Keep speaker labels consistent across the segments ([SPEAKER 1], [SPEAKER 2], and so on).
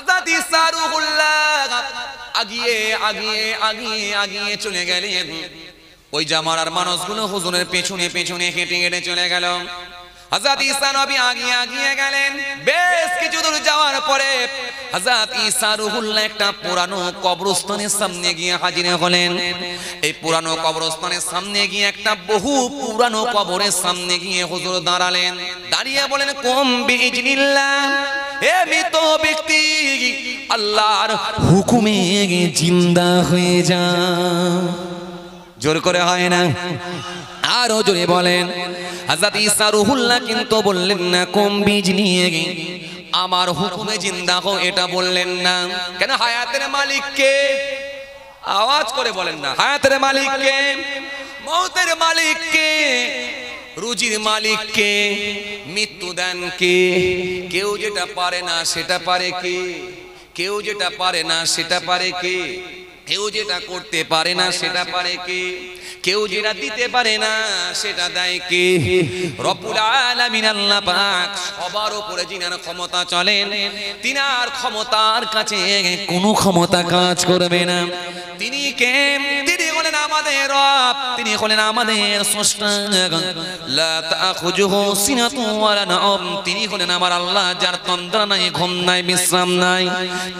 [SPEAKER 1] হাজাতি সারুহুল্লাহ আগিয়ে আগিয়ে আগিয়ে আগিয়ে চলে গেলেন ওই জামার মানুষগুলো হুজুরের পেছনে পেছনে হেঁটে হেঁটে চলে গেল হাজাত ঈসা নবী আগিয়ে আগিয়ে গেলেন বেশ কিছু দূর যাওয়ার পরে হাজাত ঈসা রুহুল্লাহ একটা পুরানো কবরস্থানের সামনে গিয়ে হাজির হলেন এই পুরানো কবরস্থানের সামনে গিয়ে একটা বহু পুরানো কবরের সামনে গিয়ে হুজুর দাঁড়ালেন দাঁড়িয়ে বলেন কম বিজনিল্লাহ হে মৃত ব্যক্তি আল্লাহর হুকুমে জিন্দা হয়ে যা জোর করে হয় না আরো জোরে বলেন হাজরত ঈসা রুহুল্লাহ কিন্তু বললেন না কম বীজ নিয়ে আমার হুকুমে জিন্দা হো এটা বললেন না কেন হায়াতের মালিক কে আওয়াজ করে বলেন না হায়াতের মালিককে মৌতের কে রুজির মালিক কে মৃত্যু দেন কে কেউ যেটা পারে না সেটা পারে কে কেউ যেটা পারে না সেটা পারে কে কেউ যেটা করতে পারে না সেটা পারে কে কেউ যেটা দিতে পারে না সেটা দেয় কে রপুল আলামিন আল্লাহ পাক সবার উপরে যিনার ক্ষমতা চলেন তিনার ক্ষমতার কাছে কোনো ক্ষমতা কাজ করবে না তিনি কে তিনি হলেন আমাদের রব তিনি হলেন আমাদের স্রষ্টা লা তাখুজুহু সিনাতু ওয়ালা নাওম তিনি হলেন আমার আল্লাহ যার তন্দ্রা নাই ঘুম নাই বিশ্রাম নাই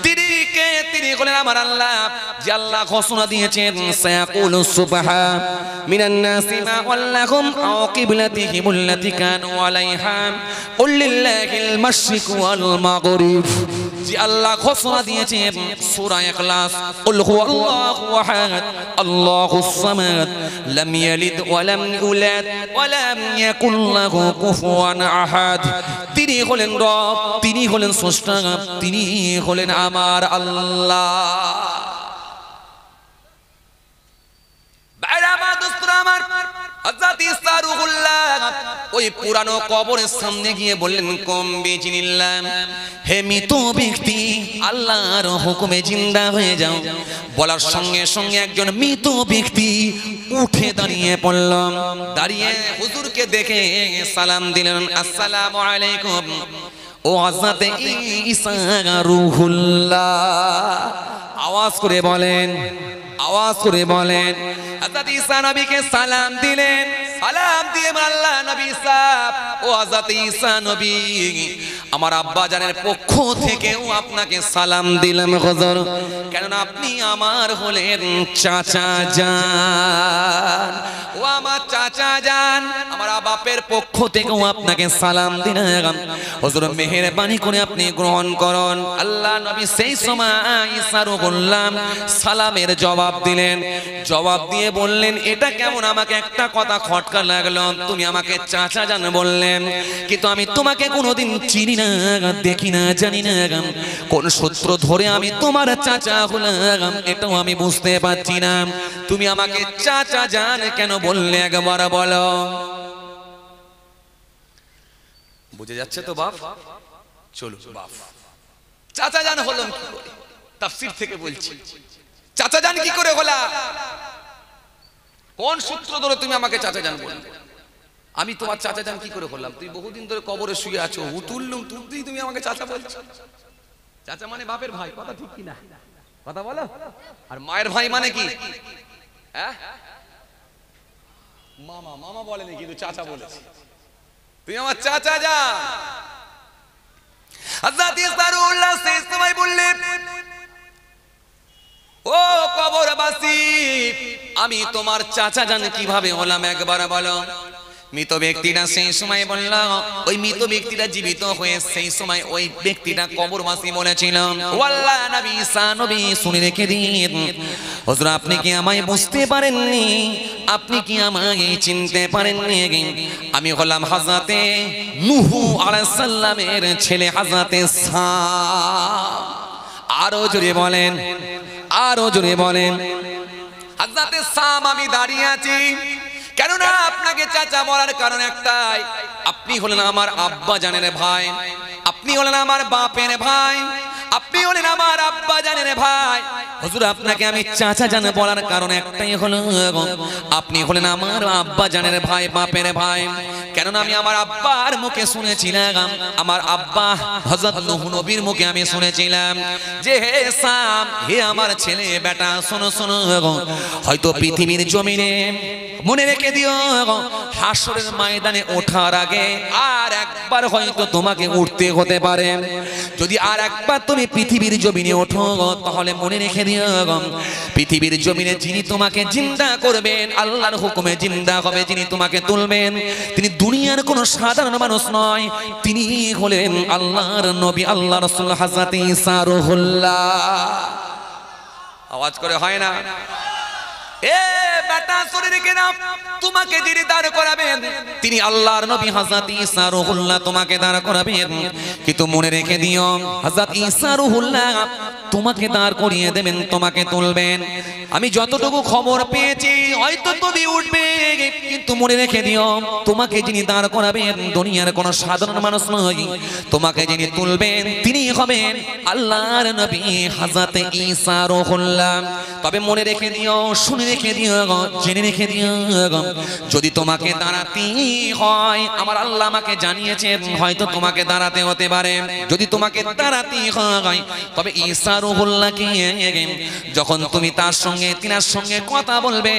[SPEAKER 1] তিনি দিকে তিনি বলেন আমার আল্লাহ যে আল্লাহ ঘোষণা দিয়েছেন সায়াকুল সুবহা মিনান নাসি মা ওয়াল্লাহুম আও কিবলাতিহিম আল্লাতি কানু আলাইহা কুল লিল্লাহিল মাশরিক ওয়াল মাগরিব যে আল্লাহ ঘোষণা দিয়েছেন সূরা ইখলাস কুল হুয়াল্লাহু আহাদ আল্লাহুস সামাদ লাম ইয়ালিদ ওয়া লাম ইউলাদ ওয়া লাম ইয়াকুল লাহু কুফুয়ান আহাদ তিনি হলেন রব তিনি হলেন স্রষ্টা তিনি হলেন আমার আল্লাহ ওই পুরানো কবরের সামনে গিয়ে বললেন কম বেঁচে নিলাম হে মৃত ব্যক্তি আল্লাহর হুকুমে জিন্দা হয়ে যাও বলার সঙ্গে সঙ্গে একজন মৃত ব্যক্তি উঠে দাঁড়িয়ে পড়লাম দাঁড়িয়ে হুজুরকে দেখে সালাম দিলেন আসসালাম আলাইকুম ও আজাতে আওয়াজ করে বলেন আওয়াজ করে বলেন আজাদ ঈসা নবীকে সালাম দিলেন সালাম দিয়ে মাল্লা নবী সাহ ও আজাদ ঈসা নবী আমার আব্বা জানের পক্ষ থেকেও আপনাকে সালাম দিলাম হজর কেননা আপনি আমার হলেন চাচা যান ও আমার চাচা যান আমার বাপের পক্ষ থেকেও আপনাকে সালাম দিলাম হজর মেহেরবানি করে আপনি গ্রহণ করুন আল্লাহ নবী সেই সময় ঈসারও বললাম সালামের জবাব দিলেন জবাব দিয়ে বললেন এটা কেমন আমাকে একটা কথা খট খটকা লাগলো তুমি আমাকে চাচা জান বললেন কিন্তু আমি তোমাকে কোনোদিন চিনি না দেখি না জানি না কোন সূত্র ধরে আমি তোমার চাচা হলাম এটাও আমি বুঝতে পারছি না তুমি আমাকে চাচা জান কেন বললে একবার বলো বুঝে যাচ্ছে তো বাপ চলো বাপ চাচা জান হলাম তাফসির থেকে বলছি চাচা জান কি করে হলা কোন সূত্র ধরে তুমি আমাকে চাচা জান বললে আমি তোমার চাচা জান কি করে করলাম তুমি বহুদিন ধরে কবরে শুয়ে আছো উতুল্লুম তুলতেই তুমি আমাকে চাচা বলছো চাচা মানে বাপের ভাই কথা ঠিক কি না কথা বলো আর মায়ের ভাই মানে কি হ্যাঁ মামা মামা বলেনি কিন্তু চাচা বলেছে তুই আমার চাচা যা আজাদ ইসলাম উল্লাহ সময় বললেন ও কবরবাসী আমি তোমার চাচা জান কিভাবে হলাম একবার বলো মৃত ব্যক্তিরা সেই সময় বলল ওই মৃত ব্যক্তিরা জীবিত হয়ে সেই সময় ওই ব্যক্তিটা কবর মাসি ওয়াল্লাহ দিন আপনি কি আমায় বুঝতে পারেননি আপনি কি আমাকে চিনতে পারেননি আমি হলাম হাজাতে নুহু আলাইহিস ছেলে হাজাতে সা আরো জোরে বলেন আরো জোরে বলেন হাজরাতে সাম আমি দাঁড়িয়ে আছি কেননা আপনাকে চাচা বলার কারণ একটাই আপনি হলেন আমার আব্বা জানেন ভাই আপনি হলেন আমার বাপের ভাই আপনি হলেন আমার আব্বা জানেন ভাই হুজুর আপনাকে আমি চাচা জানে বলার কারণ একটাই হলো আপনি হলেন আমার আব্বা জানের ভাই বাপের ভাই কেননা আমি আমার আব্বার মুখে শুনেছিলাম আমার আব্বা হজরত নহু নবীর মুখে আমি শুনেছিলাম যে হে সাম হে আমার ছেলে বেটা শোনো শোনো হয়তো পৃথিবীর জমিনে মনে রেখে দিও হাসরের ময়দানে ওঠার আগে আর একবার হয়তো তোমাকে উঠতে হতে পারে যদি আর একবার তুমি পৃথিবীর জমিনে ওঠো তাহলে মনে রেখে দিও পৃথিবীর জমিনে যিনি তোমাকে জিন্দা করবেন আল্লাহর হুকুমে জিন্দা হবে যিনি তোমাকে তুলবেন তিনি দুনিয়ার কোনো সাধারণ মানুষ নয় তিনি হলেন আল্লাহর নবী আল্লাহ রসুল হাসাতি সারুহুল্লাহ আওয়াজ করে হয় না এ বেটা তোমাকে করাবেন তিনি আল্লাহর নবী হযরত ঈসা তোমাকে দাঁড় করাবেন কিন্তু মনে রেখে দিও হযরত ঈসা তোমাকে দাঁড় করিয়ে দেবেন তোমাকে তুলবেন আমি যতটুকু খবর পেয়েছি হয়তো তুমি উঠবে কিন্তু মনে রেখে দিও তোমাকে যিনি দাঁড় করাবেন দুনিয়ার কোনো সাধারণ মানুষ নয় তোমাকে যিনি তুলবেন তিনি হবেন আল্লাহর নবী হাজাতে ঈসা রুহুল্লাহ তবে মনে রেখে দিও শুনে রেখে দিও জেনে রেখে দিও যদি তোমাকে দাঁড়াতে হয় আমার আল্লাহ আমাকে জানিয়েছে হয়তো তোমাকে দাঁড়াতে হতে পারে যদি তোমাকে দাঁড়াতে হয় তবে ঈসা কি যখন তুমি তার সঙ্গে তিনার সঙ্গে কথা বলবে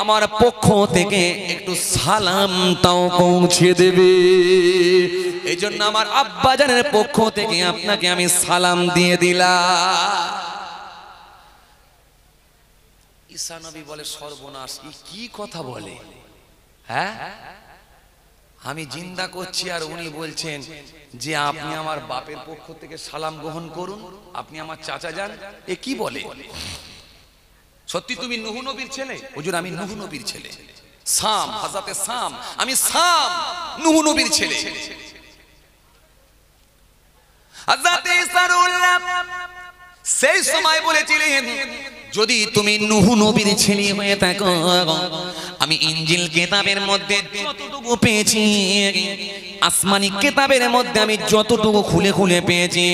[SPEAKER 1] আমার পক্ষ থেকে একটু সালাম তাও পৌঁছে দেবে এই জন্য আমার আব্বাজানের পক্ষ থেকে আপনাকে আমি সালাম দিয়ে দিলাম ঈসা নবী বলে সর্বনাশ কি কথা বলে হ্যাঁ আমি জিন্দা করছি আর উনি বলছেন যে আপনি আমার বাপের পক্ষ থেকে সালাম গ্রহণ করুন আপনি আমার চাচা যান এ কি বলে সত্যি তুমি নুহু নবীর ছেলে হুজুর আমি নুহু নবীর ছেলে সাম হাজাতে সাম আমি সাম
[SPEAKER 2] নুহু নবীর ছেলে
[SPEAKER 1] হাজাতে সেই সময় বলেছিলেন যদি তুমি নুহু নবীর ছেলে হয়ে থাকো আমি ইঞ্জিল কেতাবের মধ্যে যতটুকু পেয়েছি আসমানি কেতাবের মধ্যে আমি যতটুকু খুলে খুলে পেয়েছি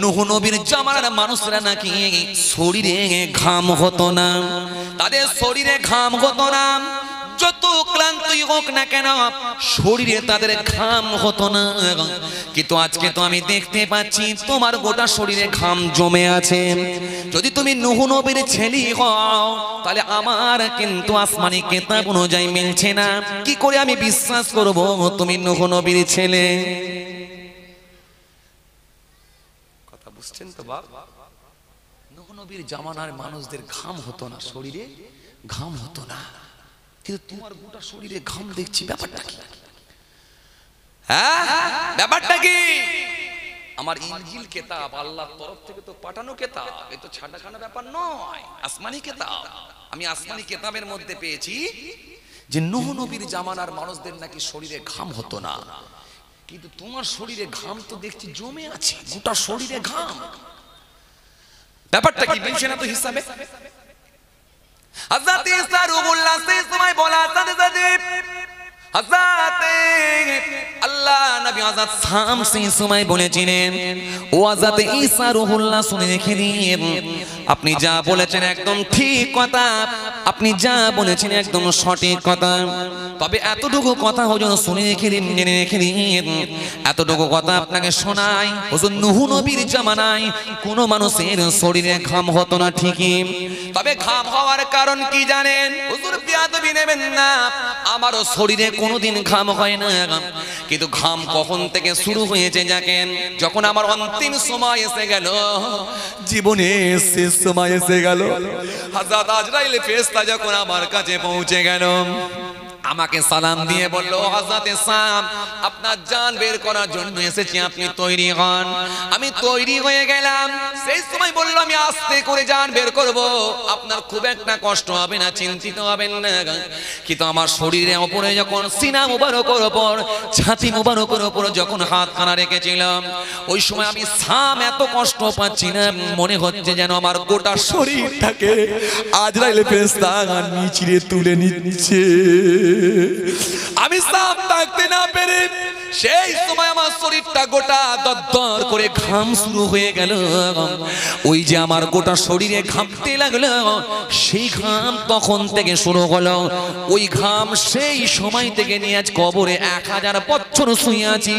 [SPEAKER 1] নুহু নবীর জামার মানুষরা নাকি শরীরে ঘাম হতো না তাদের শরীরে ঘাম হতো না ক্লান্তই হোক না কেন শরীরে তাদের ঘাম হতো না কিন্তু আজকে তো আমি দেখতে পাচ্ছি তোমার গোটা শরীরে ঘাম জমে আছে যদি তুমি নুহু নবীর ছেলি হও তাহলে আমার কিন্তু আসমানি কেতাব অনুযায়ী মিলছে না কি করে আমি বিশ্বাস করব তুমি নুহু নবীর ছেলে কথা বুঝছেন তো বাবা নুহু নবীর জামানার মানুষদের ঘাম হতো না শরীরে ঘাম হতো না কিন্তু তোমার গোটা শরীরে ঘাম দেখছি ব্যাপারটা কি হ্যাঁ ব্যাপারটা কি আমার ইঞ্জিল কেতাব আল্লাহ তরফ থেকে তো পাঠানো কেতাব এ তো ছাড়াখানা ব্যাপার নয় আসমানি কেতাব আমি আসমানি কেতাবের মধ্যে পেয়েছি যে নুহ নবীর জামানার মানুষদের নাকি শরীরে ঘাম হতো না কিন্তু তোমার শরীরে ঘাম তো দেখছি জমে আছে গোটা শরীরে ঘাম ব্যাপারটা কি মিলছে না তো হিসাবে हजरत इस्लाम से इस समय बोला বলেছিলেন ও শুনে আপনি যা বলেছেন একদম ঠিক কথা আপনি যা বলেছেন একদম সঠিক কথা তবে এতটুকু কথা হজুর শুনে রেখে দিন জেনে রেখে দিন এতটুকু কথা আপনাকে শোনাই হজুর নুহু নবীর জামানায় কোন মানুষের শরীরে ঘাম হতো না ঠিকই তবে ঘাম হওয়ার কারণ কি জানেন হুজুর বিয়াদবি নেবেন না আমারও শরীরে কোনোদিন ঘাম হয় না কিন্তু ঘাম কখন থেকে শুরু হয়েছে যাকেন যখন আমার অন্তিম সময় এসে গেল জীবনে শেষ সময় এসে গেল হাজার আজরাইল ফেস্তা যখন আমার কাছে পৌঁছে গেল আমাকে সালাম দিয়ে বললো হজরতে সাম আপনার জান বের করার জন্য এসেছি আপনি তৈরি হন আমি তৈরি হয়ে গেলাম সেই সময় বললো আমি আস্তে করে জান বের করব আপনার খুব একটা কষ্ট হবে না চিন্তিত হবেন না কিন্তু আমার শরীরে ওপরে যখন সিনা মুবারকের ওপর ছাতি মুবারকের ওপর যখন হাত খানা রেখেছিলাম ওই সময় আমি সাম এত কষ্ট পাচ্ছি না মনে হচ্ছে যেন আমার গোটা শরীরটাকে আজরাইলে ফেরেস্তা নিচিড়ে তুলে নিচ্ছে আমি সাপ থাকতে না পেরে সেই সময় আমার শরীরটা গোটা দদ্দর করে ঘাম শুরু হয়ে গেল ওই যে আমার গোটা শরীরে ঘামতে লাগলো সেই ঘাম তখন থেকে শুরু হলো ওই ঘাম সেই সময় থেকে নিয়ে আজ কবরে এক হাজার বছর শুয়েছি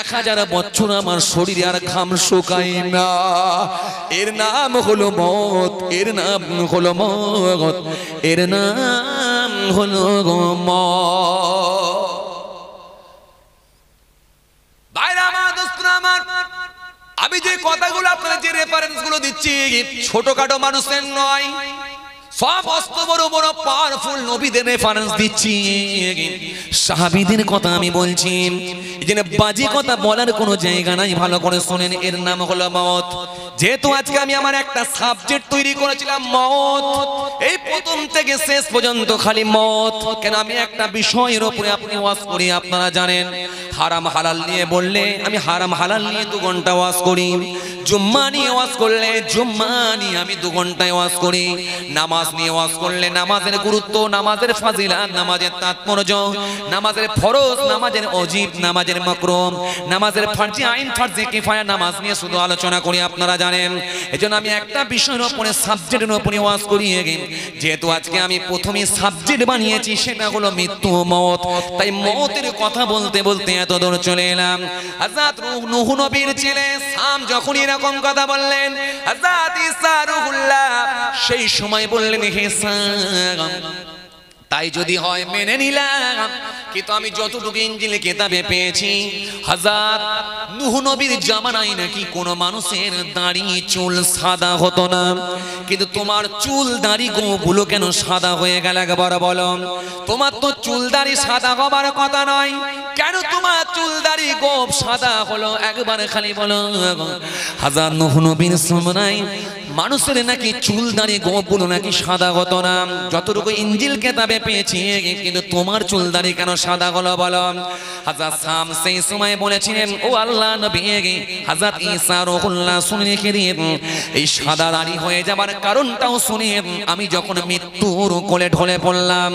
[SPEAKER 1] এক হাজার বছর আমার শরীরে আর ঘাম শুকাই না এর নাম হলো মত এর নাম হলো মত এর নাম الغم আমি যে কথাগুলো আপনারা যে রেফারেন্স গুলো দিচ্ছি ছোটখাটো মানুষের নয় সব অস্ত বড় বড় পাওয়ারফুল নবীদের রেফারেন্স দিচ্ছি সাহাবিদের কথা আমি বলছি এই বাজে কথা বলার কোনো জায়গা নাই ভালো করে শোনেন এর নাম হলো মত যেহেতু আজকে আমি আমার একটা সাবজেক্ট তৈরি করেছিলাম মত এই প্রথম থেকে শেষ পর্যন্ত খালি মত কেন আমি একটা বিষয়ের ওপরে আপনি ওয়াজ করি আপনারা জানেন হারাম হালাল নিয়ে বললে আমি হারাম হালাল নিয়ে দু ঘন্টা ওয়াজ করি জুম্মা নিয়ে ওয়াজ করলে জুম্মা নিয়ে আমি দু ঘন্টায় ওয়াজ করি নামাজ নিয়ে ওয়াজ করলে নামাজের গুরুত্ব নামাজের ফাজিলা নামাজের তাৎপর্য নামাজের ফরজ নামাজের অজীব নামাজের মকরম নামাজের ফার্জি আইন ফার্জি কিফায়া নামাজ নিয়ে শুধু আলোচনা করি আপনারা জানেন জানেন এজন্য আমি একটা বিষয়ের উপরে সাবজেক্টের উপরে ওয়াজ করিয়ে যেহেতু আজকে আমি প্রথমে সাবজেক্ট বানিয়েছি সেটা হলো মৃত্যু মত তাই মতের কথা বলতে বলতে এত দূর চলে এলাম আজাদ রুহ নুহ নবীর ছেলে সাম যখন এরকম কথা বললেন আজাদ ইসা রুহুল্লাহ সেই সময় বললেন হে সাম তাই যদি হয় মেনে নিলাম কিন্তু আমি যতটুকু ইঞ্জিল কেতাবে পেয়েছি হাজার নুহ নবীর জামানায় নাকি কোনো মানুষের দাড়ি চুল সাদা হতো না কিন্তু তোমার চুল দাড়ি গোগুলো কেন সাদা হয়ে গেল একবার বলো তোমার তো চুল দাঁড়ি সাদা হবার কথা নয় কেন তোমার চুল দাঁড়ি গোপ সাদা হলো একবার খালি বলো হাজার নুহ নবীর সময় মানুষের নাকি চুল দাঁড়ি গোপুলো নাকি সাদা হতো না যতটুকু ইঞ্জিল কেতাবে পেয়েছি কিন্তু তোমার চুল দাঁড়ি কেন সাদা হলো বলো হাজার সাম সেই সময় বলেছিলেন ও আল্লাহ ঈসা দিয়ে এই সাদা হয়ে যাবার কারণটাও শুনে আমি যখন মৃত্যুর কোলে ঢলে পড়লাম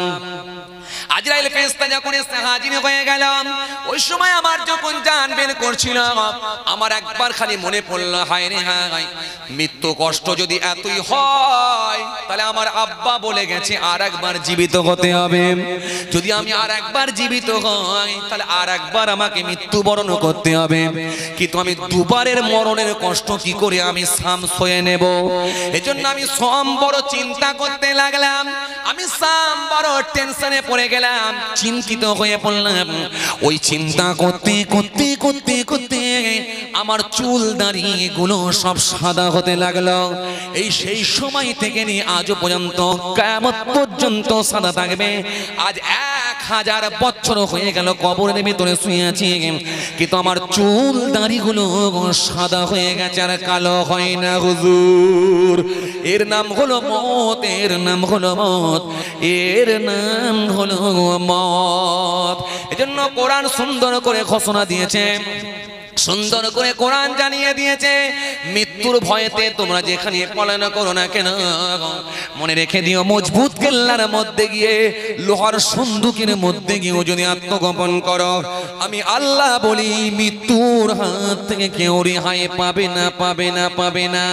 [SPEAKER 1] আজরাইল ফেরেশতা যখন এসে হাজির হয়ে গেল ওই সময় আমার যখন জান বের করছিল আমার একবার খালি মনে পড়লো হায় রে হায় মৃত্যু কষ্ট যদি এতই হয় তাহলে আমার আব্বা বলে গেছে আর একবার জীবিত হতে হবে যদি আমি আর একবার জীবিত হই তাহলে আর একবার আমাকে মৃত্যুবরণ করতে হবে কিন্তু আমি দুবারের মরণের কষ্ট কি করে আমি সাম সয়ে নেব এজন্য আমি সম বড় চিন্তা করতে লাগলাম আমি সাম বড় টেনশনে পড়ে গেলাম চিন্তিত হয়ে পড়লাম ওই চিন্তা করতে করতে করতে করতে আমার চুল দাঁড়িয়ে গুলো সব সাদা হতে লাগলো এই সেই সময় থেকে নিয়ে আজও পর্যন্ত কেমন পর্যন্ত সাদা থাকবে আজ এক হাজার বছর হয়ে গেল কবরের ভিতরে শুয়ে আছি কিন্তু আমার চুল দাঁড়িগুলো সাদা হয়ে গেছে আর কালো হয় না হুজুর এর নাম হলো মত এর নাম হলো মত এর নাম হলো রহমত এজন্য কোরআন সুন্দর করে ঘোষণা দিয়েছে সুন্দর করে কোরআন জানিয়ে দিয়েছে মৃত্যুর ভয়েতে তোমরা যেখানে পলায়না করো না কেন মনে রেখে দিও মজবুত কেল্লার মধ্যে গিয়ে লোহার সন্দুকের মধ্যে গিয়েও যদি আত্মগোপন করো আমি আল্লাহ বলি মৃত্যুর হাত থেকে কেউ রেহাই পাবে না পাবে না পাবে না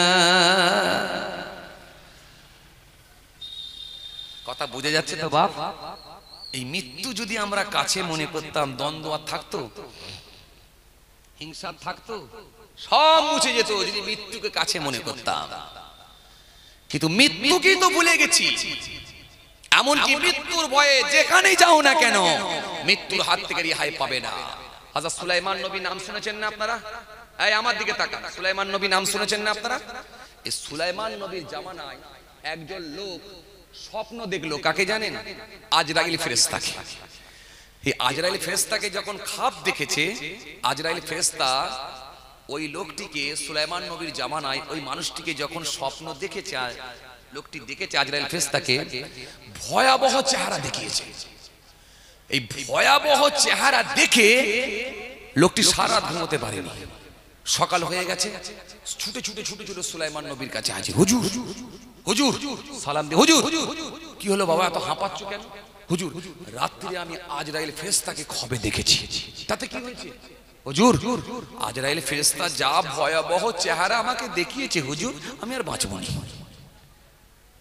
[SPEAKER 1] কথা বুঝে যাচ্ছে তো বাপ এই মৃত্যু যদি আমরা কাছে মনে করতাম দ্বন্দ্ব আর থাকতো হিংসা থাকতো সব মুছে যেত যদি মৃত্যুকে কাছে মনে করতাম কিন্তু মৃত্যুকেই তো ভুলে গেছি এমনকি মৃত্যুর ভয়ে যেখানেই যাও না কেন মৃত্যুর হাত থেকে রেহাই পাবে না হাজার সুলাইমান নবী নাম শুনেছেন না আপনারা এই আমার দিকে তাকান সুলাইমান নবী নাম শুনেছেন না আপনারা এই সুলাইমান নবীর জামানায় একজন লোক স্বপ্ন দেখলো কাকে জানেন আজরাইল ফেরেস্তাকে এই আজরাইল ফেরেস্তাকে যখন খাপ দেখেছে আজরাইল ফেরেস্তা ওই লোকটিকে সুলাইমান নবীর জামানায় ওই মানুষটিকে যখন স্বপ্ন দেখেছে লোকটি দেখেছে আজরাইল ফেরেস্তাকে ভয়াবহ চেহারা দেখিয়েছে এই ভয়াবহ চেহারা দেখে লোকটি সারা ঘুমোতে পারেনি সকাল হয়ে গেছে ছুটে ছুটে ছুটে ছুটে সুলাইমান নবীর কাছে আছে হুজুর হুজুর সালাম দিয়ে হুজুর কি হলো বাবা এত হাঁপাচ্ছ কেন হুজুর রাত্রে আমি আজরাইল ফেরেশতাকে খবে দেখেছি তাতে কি হয়েছে হুজুর আজরাইল ফেরেশতা যা ভয়াবহ চেহারা আমাকে দেখিয়েছে হুজুর আমি আর বাঁচব না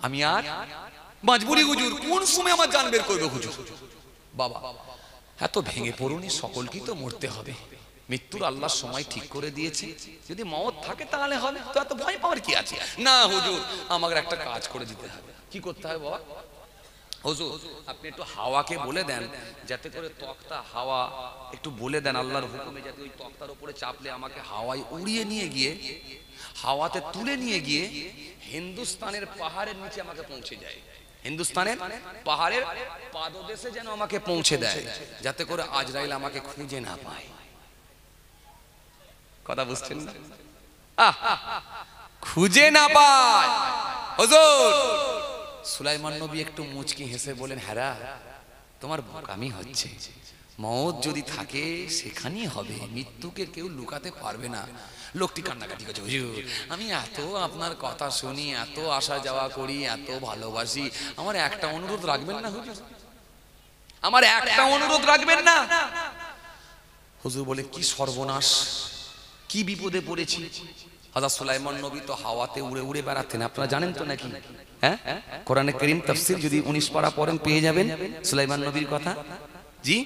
[SPEAKER 1] আমি আর বাঁচবুরি হুজুর কোন সময় আমার জান বের করবে হুজুর বাবা এত ভেঙে পড়ুনি সকলকেই তো মরতে হবে মৃত্যুর আল্লাহ সময় ঠিক করে দিয়েছে যদি মত থাকে তাহলে হবে তো এত ভয় পাওয়ার কি আছে না হুজুর আমাকে একটা কাজ করে দিতে হবে কি করতে হবে বাবা
[SPEAKER 2] হুজুর আপনি একটু হাওয়াকে বলে দেন যাতে করে তক্তা
[SPEAKER 1] হাওয়া একটু বলে দেন আল্লাহর হুকুমে যাতে ওই তক্তার উপরে চাপলে আমাকে হাওয়ায় উড়িয়ে নিয়ে গিয়ে হাওয়াতে তুলে নিয়ে গিয়ে হিন্দুস্তানের পাহাড়ের নিচে আমাকে পৌঁছে যায় হিন্দুস্তানের পাহাড়ের পাদদেশে যেন আমাকে পৌঁছে দেয় যাতে করে আজরাইল আমাকে খুঁজে না পায় কথা বুঝছেন না খুঁজে না পায় হজুর সুলাইমান নবী একটু মুচকি হেসে বলেন হ্যারা তোমার বোকামি হচ্ছে মদ যদি থাকে সেখানেই হবে মৃত্যুকে কেউ লুকাতে পারবে না লোকটি কান্নাকাটি করছে হুজুর আমি এত আপনার কথা শুনি এত আসা যাওয়া করি এত ভালোবাসি আমার একটা অনুরোধ রাখবেন না হুজুর আমার একটা অনুরোধ রাখবেন না হুজুর বলে কি সর্বনাশ কি বিপদে পড়েছি হাজার সুলাইমান নবী তো হাওয়াতে উড়ে উড়ে বেড়াতেন আপনারা জানেন তো নাকি হ্যাঁ কোরআনে করিম তফসিল যদি উনিশ পড়া পরেন পেয়ে যাবেন সুলাইমান নবীর কথা জি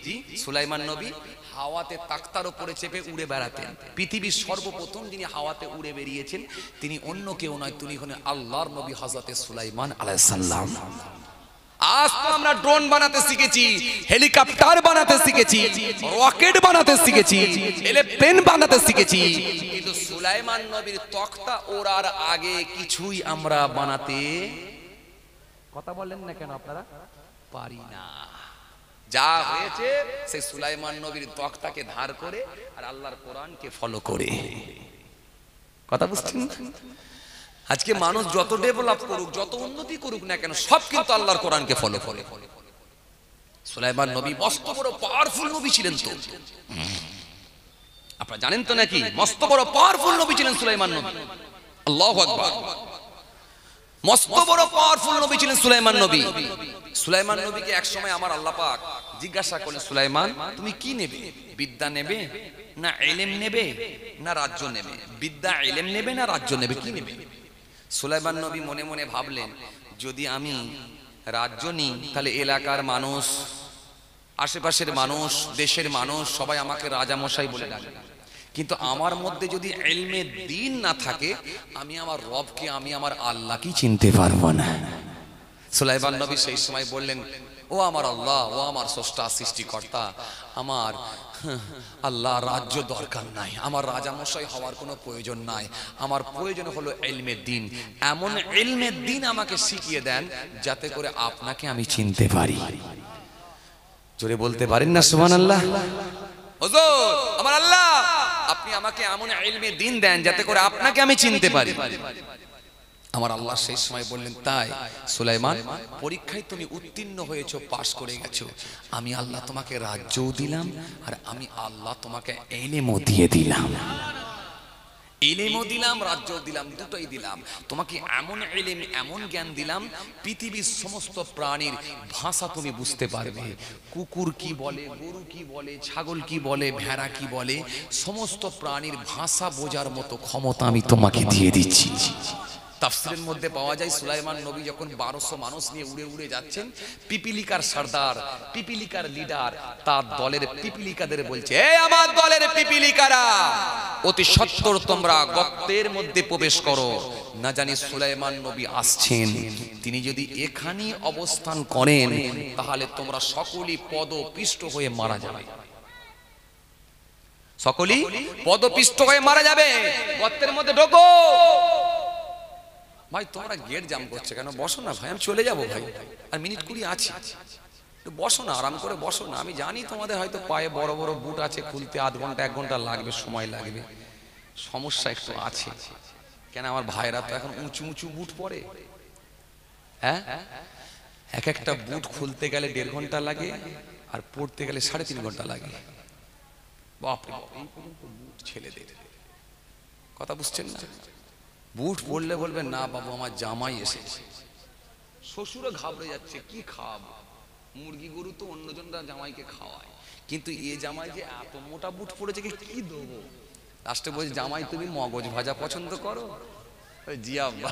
[SPEAKER 1] সুলাইমান নবী হাওয়াতে তাক্তার ওপরে চেপে উড়ে বেড়াতেন পৃথিবীর সর্বপ্রথম যিনি হাওয়াতে উড়ে বেরিয়েছেন তিনি অন্য কেউ নয় তিনি হলেন আল্লাহর নবী হজরতে সুলাইমান আলাইসাল্লাম আজ তো আমরা ড্রোন বানাতে শিখেছি হেলিকপ্টার বানাতে শিখেছি রকেট বানাতে শিখেছি এরোপ্লেন বানাতে শিখেছি কিন্তু সুলাইমান নবীর তক্তা ওড়ার আগে কিছুই আমরা বানাতে কথা বলেন না কেন আপনারা পারি না যা হয়েছে সেই সুলাইমান নবীর তক্তাকে ধার করে আর আল্লাহর কোরআনকে ফলো করে কথা বুঝছেন আজকে মানুষ যত ডেভেলপ করুক যত উন্নতি করুক না কেন সব কিন্তু আল্লাহর কোরআনকে ফলো করে সুলাইমান নবী মস্ত বড় পাওয়ারফুল নবী ছিলেন তো আপনারা জানেন তো নাকি মস্ত বড় পাওয়ারফুল নবী ছিলেন সুলাইমান নবী আল্লাহু আকবার মস্ত বড় পাওয়ারফুল নবী ছিলেন সুলাইমান নবী সুলাইমান নবীকে এক সময় আমার আল্লাহ পাক জিজ্ঞাসা করলেন সুলাইমান তুমি কি নেবে বিদ্যা নেবে না এলেম নেবে না রাজ্য নেবে বিদ্যা এলেম নেবে না রাজ্য নেবে কি নেবে সুলাইমান নবী মনে মনে ভাবলেন যদি আমি রাজ্য নিই তাহলে এলাকার মানুষ আশেপাশের মানুষ দেশের মানুষ সবাই আমাকে রাজামশাই বলে ডাকে কিন্তু আমার মধ্যে যদি এলমে দিন না থাকে আমি আমার রবকে আমি আমার আল্লাহকেই চিনতে পারবো না সুলাইমান নবী সেই সময় বললেন ও আমার আল্লাহ ও আমার স্রষ্টা সৃষ্টিকর্তা আমার আল্লাহ রাজ্য দরকার নাই আমার রাজামশাই হওয়ার কোনো প্রয়োজন নাই আমার প্রয়োজন হলো এলমের দিন এমন এলমের দিন আমাকে শিখিয়ে দেন যাতে করে আপনাকে আমি চিনতে পারি জোরে বলতে পারেন না সুমান আল্লাহ আমার আল্লাহ আপনি আমাকে এমন এলমের দিন দেন যাতে করে আপনাকে আমি চিনতে পারি আমার আল্লাহ সেই সময় বললেন তাই সুলাইমান পরীক্ষায় তুমি উত্তীর্ণ হয়েছো পাশ করে গেছো আমি আল্লাহ তোমাকে রাজ্যও দিলাম আর আমি আল্লাহ তোমাকে এনেমো দিয়ে দিলাম এলেমও দিলাম রাজ্য দিলাম দুটোই দিলাম তোমাকে এমন এলেম এমন জ্ঞান দিলাম পৃথিবীর সমস্ত প্রাণীর ভাষা তুমি বুঝতে পারবে কুকুর কি বলে গরু কি বলে ছাগল কি বলে ভেড়া কি বলে সমস্ত প্রাণীর ভাষা বোঝার মতো ক্ষমতা আমি তোমাকে দিয়ে দিচ্ছি তাফসিরের মধ্যে পাওয়া যায় সুলাইমান নবী যখন বারোশো মানুষ নিয়ে উড়ে উড়ে যাচ্ছেন পিপিলিকার সর্দার পিপিলিকার লিডার তার দলের পিপিলিকাদের বলছে আমার দলের পিপিলিকারা অতি সত্তর তোমরা গর্তের মধ্যে প্রবেশ করো না জানি সুলাইমান নবী আসছেন তিনি যদি এখানে অবস্থান করেন তাহলে তোমরা সকলেই পদপিষ্ট হয়ে মারা যাবে সকলেই পদপিষ্ট হয়ে মারা যাবে গর্তের মধ্যে ঢোকো ভাই তোমরা গেট জাম করছে কেন বসো না ভাই আমি চলে যাবো ভাই আর মিনিট কুড়ি আছি বসো না আরাম করে বসো না আমি জানি তোমাদের হয়তো পায়ে বড় বড় বুট আছে খুলতে আধ ঘন্টা এক ঘন্টা লাগবে সময় লাগবে সমস্যা একটু আছে কেন আমার ভাইরা তো এখন উঁচু উঁচু বুট পরে হ্যাঁ এক একটা বুট খুলতে গেলে দেড় ঘন্টা লাগে আর পড়তে গেলে সাড়ে তিন ঘন্টা লাগে বাপ ছেলেদের কথা বুঝছেন না বুট পড়লে বলবে না বাবু আমার জামাই এসেছে শ্বশুরে ঘাবড়ে যাচ্ছে কি খাওয়াবো মুরগি গরু তো অন্যজনরা জামাইকে খাওয়ায় কিন্তু এ জামাই যে এত মোটা বুট পড়েছে কি দেবো লাস্টে বলছে জামাই তুমি মগজ ভাজা পছন্দ করো জিয়া আব্বা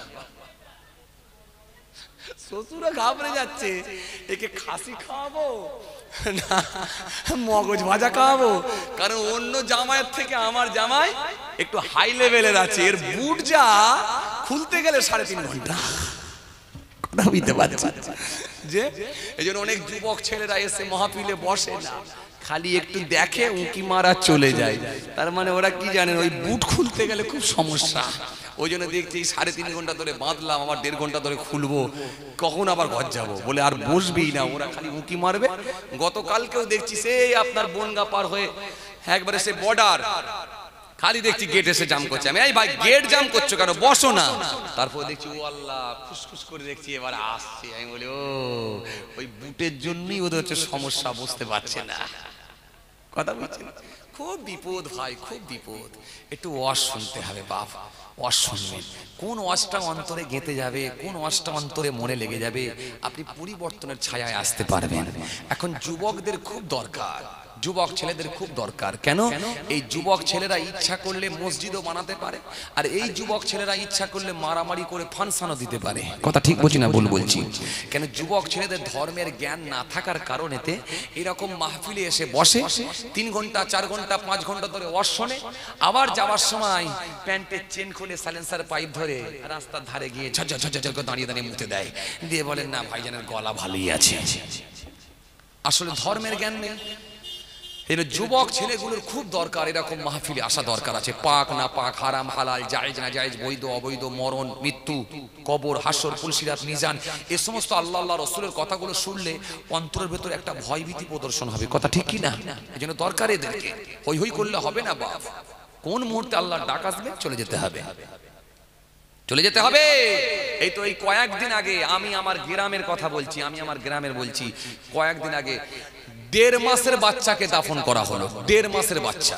[SPEAKER 1] ঘাবড়ে যাচ্ছে একে খাসি খাওয়াবো না মগজ ভাজা খাওয়াবো কারণ অন্য জামাইয়ের থেকে আমার জামাই একটু হাই লেভেলের আছে এর বুট যা খুলতে গেলে সাড়ে তিন ঘন্টা বুঝতে পারছি যে এই জন্য অনেক যুবক ছেলেরা এসে মহাপিলে বসে না খালি একটু দেখে উঁকি মারা চলে যায় তার মানে ওরা কি জানেন ওই বুট খুলতে গেলে খুব সমস্যা ওই জন্য দেখছি সাড়ে তিন ঘন্টা ধরে বাঁধলাম আবার দেড় ঘন্টা ধরে খুলবো কখন আবার ঘর যাব বলে আর বসবেই না ওরা খালি উঁকি মারবে গতকালকেও দেখছি সেই আপনার বনগা পার হয়ে একবারে সে বর্ডার খালি দেখছি গেট এসে জাম করছে আমি এই ভাই গেট জাম করছো কেন বসো না তারপর দেখছি ও আল্লাহ ফুসফুস করে দেখছি এবার আসছে আমি বলি ও ওই বুটের জন্যই ওদের হচ্ছে সমস্যা বুঝতে পারছে না কথা বলছেন খুব বিপদ ভাই খুব বিপদ একটু ওয়াজ শুনতে হবে বাপ ওয়াজ শুনবেন কোন ওয়াজটা অন্তরে গেঁথে যাবে কোন ওয়াজটা অন্তরে মনে লেগে যাবে আপনি পরিবর্তনের ছায়ায় আসতে পারবেন এখন যুবকদের খুব দরকার যুবক ছেলেদের খুব দরকার কেন এই যুবক ছেলেরা ইচ্ছা করলে মসজিদও বানাতে পারে আর এই যুবক ছেলেরা ইচ্ছা করলে মারামারি করে ফানসানো দিতে পারে কথা ঠিক বলছি না বল বলছি কেন যুবক ছেলেদের ধর্মের জ্ঞান না থাকার কারণেতে এরকম মাহফিলে এসে বসে তিন ঘন্টা চার ঘন্টা পাঁচ ঘন্টা ধরে অশনে আবার যাওয়ার সময় প্যান্টের চেন খুলে সাইলেন্সার পাইপ ধরে রাস্তার ধারে গিয়ে ঝরঝর ঝরঝর করে দাঁড়িয়ে দাঁড়িয়ে মুতে দেয় দিয়ে বলেন না ভাইজানের গলা ভালোই আছে আসলে ধর্মের জ্ঞান নেই এটা যুবক ছেলেগুলোর খুব দরকার এরকম মাহফিলে আসা দরকার আছে পাক না পাক হারাম হালাল জায়েজ না জায়েজ বৈধ অবৈধ মরণ মৃত্যু কবর হাসর পুলসিরাত নিজান এ সমস্ত আল্লাহ আল্লাহ রসুলের কথাগুলো শুনলে অন্তরের ভেতর একটা ভয়ভীতি প্রদর্শন হবে কথা ঠিক কি না এই জন্য দরকার এদেরকে হই হই করলে হবে না বাপ কোন মুহূর্তে আল্লাহ ডাক আসবে চলে যেতে হবে চলে যেতে হবে এই তো এই কয়েকদিন আগে আমি আমার গ্রামের কথা বলছি আমি আমার গ্রামের বলছি কয়েকদিন আগে দেড় মাসের বাচ্চাকে দাফন করা হলো দেড় মাসের বাচ্চা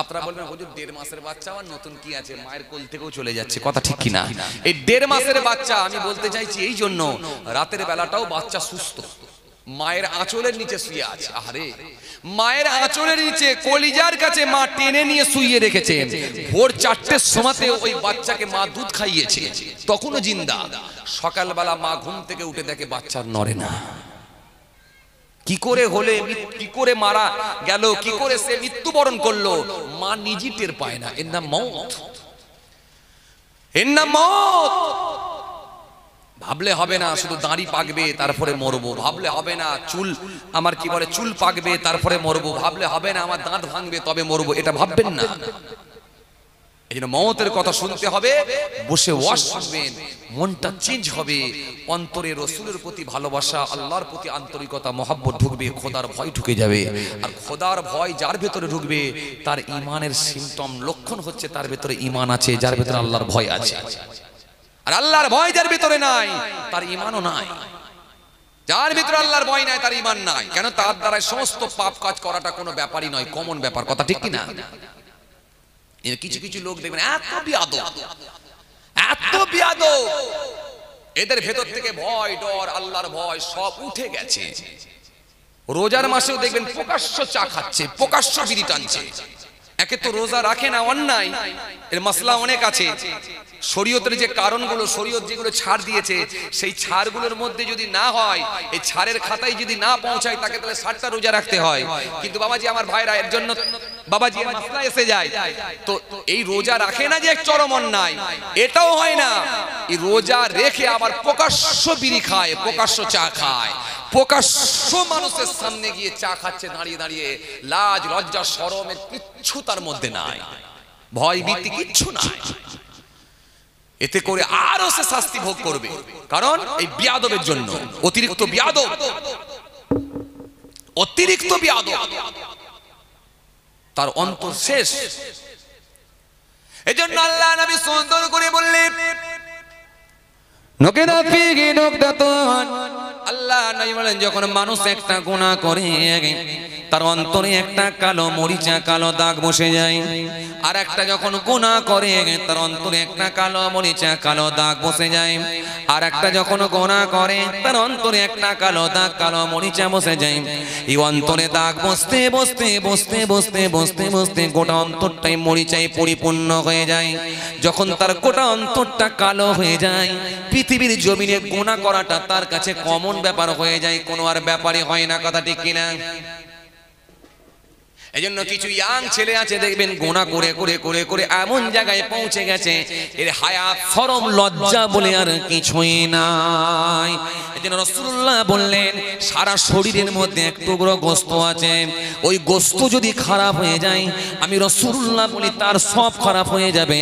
[SPEAKER 1] আপনারা বলবেন হুজুর দেড় মাসের বাচ্চা আর নতুন কি আছে মায়ের কোল থেকেও চলে যাচ্ছে কথা ঠিক কি না এই দেড় মাসের বাচ্চা আমি বলতে চাইছি এই জন্য রাতের বেলাটাও বাচ্চা সুস্থ মায়ের আঁচলের নিচে শুয়ে আছে আরে মায়ের আঁচলের নিচে কলিজার কাছে মা টেনে নিয়ে শুয়ে রেখেছে ভোর চারটের সময়তে ওই বাচ্চাকে মা দুধ খাইয়েছে তখনও জিন্দা সকালবেলা মা ঘুম থেকে উঠে দেখে বাচ্চার নড়ে না কি করে হলে কি করে মারা গেল কি করে সে মৃত্যুবরণ করলো মা নিজে টের পায় না এর নাম মত এর নাম মত ভাবলে হবে না শুধু দাঁড়ি পাকবে তারপরে মরবো ভাবলে হবে না চুল আমার কি বলে চুল পাকবে তারপরে মরবো ভাবলে হবে না আমার দাঁত ভাঙবে তবে মরবো এটা ভাববেন না এই জন্য মমতের কথা শুনতে হবে বসে ওয়াশ শুনবেন মনটা চেঞ্জ হবে অন্তরে রসুলের প্রতি ভালোবাসা আল্লাহর প্রতি আন্তরিকতা মহাব্বত ঢুকবে খোদার ভয় ঢুকে যাবে আর খোদার ভয় যার ভেতরে ঢুকবে তার ইমানের সিমটম লক্ষণ হচ্ছে তার ভেতরে ইমান আছে যার ভেতরে আল্লাহর ভয় আছে আর আল্লাহর ভয় যার ভেতরে নাই তার ইমানও নাই যার ভিতরে আল্লাহর ভয় নাই তার ইমান নাই কেন তার দ্বারা সমস্ত পাপ কাজ করাটা কোনো ব্যাপারই নয় কমন ব্যাপার কথা ঠিক কিনা কিছু কিছু লোক দেখবেন এত বিয়াদ এত বিয়াদ এদের ভেতর থেকে ভয় ডর আল্লাহর ভয় সব উঠে গেছে রোজার মাসেও দেখবেন প্রকাশ্য চা খাচ্ছে প্রকাশ্য বিড়ি টানছে একে তো রোজা রাখে না অন্যায় এর মশলা অনেক আছে শরীয়তের যে কারণগুলো শরীয়ত যেগুলো ছাড় দিয়েছে সেই ছাড়গুলোর মধ্যে যদি না হয় এই ছাড়ের খাতায় যদি না পৌঁছায় তাকে তাহলে ষাটটা রোজা রাখতে হয় কিন্তু বাবাজি আমার ভাইরা এর জন্য বাবাজি মাসলা এসে যায় তো এই রোজা রাখে না যে এক চরম অন্যায় এটাও হয় না এই রোজা রেখে আবার প্রকাশ্য বিড়ি খায় প্রকাশ্য চা খায় প্রকাশ্য মানুষের সামনে গিয়ে চা খাচ্ছে দাঁড়িয়ে দাঁড়িয়ে লাজ লজ্জা সরমের কিচ্ছু তার মধ্যে নাই ভয় ভীতি কিচ্ছু নাই এতে করে আরো সে শাস্তি ভোগ করবে কারণ এই বিয়াদবের জন্য অতিরিক্ত বিয়াদব অতিরিক্ত বিয়াদব তার অন্তর শেষ এজন্য আল্লাহ নবী সুন্দর করে বললেন যখন মানুষ একটা গুনাহ করে তার অন্তরে একটা কালো মরিচা কালো দাগ বসে যায় আর একটা যখন গুণা করে তার অন্তরে একটা কালো মরিচা কালো দাগ বসে যায় আর একটা যখন গোনা করে তার অন্তরে একটা কালো দাগ কালো মরিচা বসে যায় এই অন্তরে দাগ বসতে বসতে বসতে বসতে বসতে বসতে গোটা অন্তরটাই মরিচায় পরিপূর্ণ হয়ে যায় যখন তার গোটা অন্তরটা কালো হয়ে যায় পৃথিবীর জমিনে গোনা করাটা তার কাছে কমন ব্যাপার হয়ে যায় কোনো আর ব্যাপারই হয় না কথা ঠিক কিনা এজন্য কিছু ইয়াং ছেলে আছে দেখবেন গোনা করে করে করে করে এমন জায়গায় পৌঁছে গেছে এর হায়া ফরম লজ্জা বলে আর কিছুই নাই এজন্য রসুল্লাহ বললেন সারা শরীরের মধ্যে এক টুকরো গোস্ত আছে ওই গোস্ত যদি খারাপ হয়ে যায় আমি রসুল্লাহ বলি তার সব খারাপ হয়ে যাবে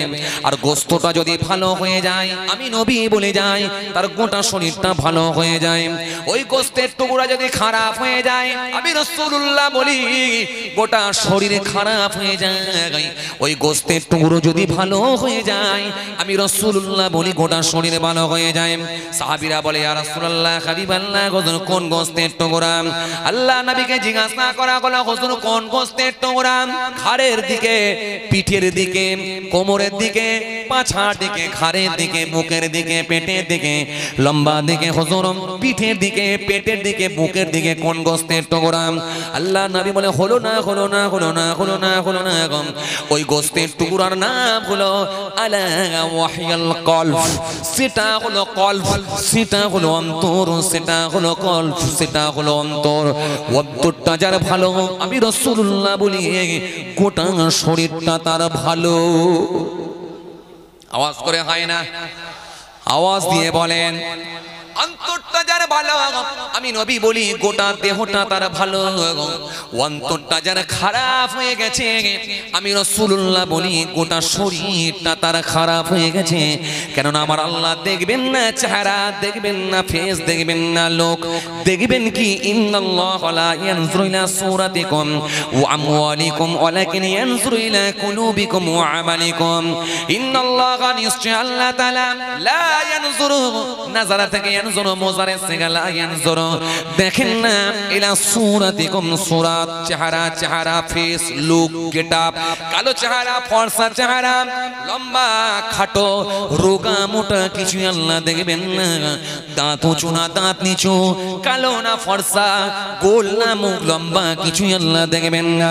[SPEAKER 1] আর গোস্তটা যদি ভালো হয়ে যায় আমি নবী বলে যাই তার গোটা শরীরটা ভালো হয়ে যায় ওই গোস্তের টুকরা যদি খারাপ হয়ে যায় আমি রসুল্লাহ বলি গোটা গোস্তাটা শরীরে খারাপ হয়ে যায় ওই গোস্তের টুকরো যদি ভালো হয়ে যায় আমি রসুল্লাহ বলি গোটা শরীরে ভালো হয়ে যায় সাহাবিরা বলে আর রসুল্লাহ হাবিব বাল্লা হজুর কোন গোস্তের টুকরা আল্লাহ নবীকে জিজ্ঞাসা করা গেল হজুর কোন গোস্তের টুকরা ঘাড়ের দিকে পিঠের দিকে কোমরের দিকে পাছার দিকে ঘাড়ের দিকে মুখের দিকে পেটের দিকে লম্বা দিকে হজুর পিঠের দিকে পেটের দিকে বুকের দিকে কোন গোস্তের টুকরা আল্লাহ নবী বলে হলো না হলো না হলো না হলো না হলো না গম ওই গোস্তের টুকুরার নাম হলো আলা ওয়াহিয়াল সেটা হলো কলফ সেটা হলো অন্তর সেটা হলো কল সেটা হলো অন্তর অন্তরটা যার ভালো আমি রসুল্লাহ বলি গোটা শরীরটা তার ভালো আওয়াজ করে হয় না আওয়াজ দিয়ে বলেন অন্তরটা যার ভালো আমি নবী বলি গোটা দেহটা তার ভালো অন্তরটা যার খারাপ হয়ে গেছে আমি রসুল্লাহ বলি গোটা শরীরটা তার খারাপ হয়ে গেছে কেননা আমার আল্লাহ দেখবেন না চেহারা দেখবেন না ফেস দেখবেন না লোক দেখবেন কি সুরাতিকুম ওয়া আমওয়ালিকুম ওয়ালাকিন ইয়ানজুরু ইলা কুলুবিকুম ওয়া আমালিকুম ইন্নাল্লাহ নিশ্চয় আল্লাহ তাআলা লা ইয়ানজুরু নাজারা থেকে মোজারে মুজারে সিগালা ইয়ানজুরু দেখেন না ইলা সুরাতিকুম সুরাত চেহারা চেহারা ফেস লুক গেটআপ কালো চেহারা ফর্সা চেহারা লম্বা খাটো রোগা মোটা কিছু আল্লাহ দেখবেন না দাঁত উঁচু না দাঁত নিচু কালো না ফর্সা গোল না মুখ লম্বা কিছু আল্লাহ দেখবেন না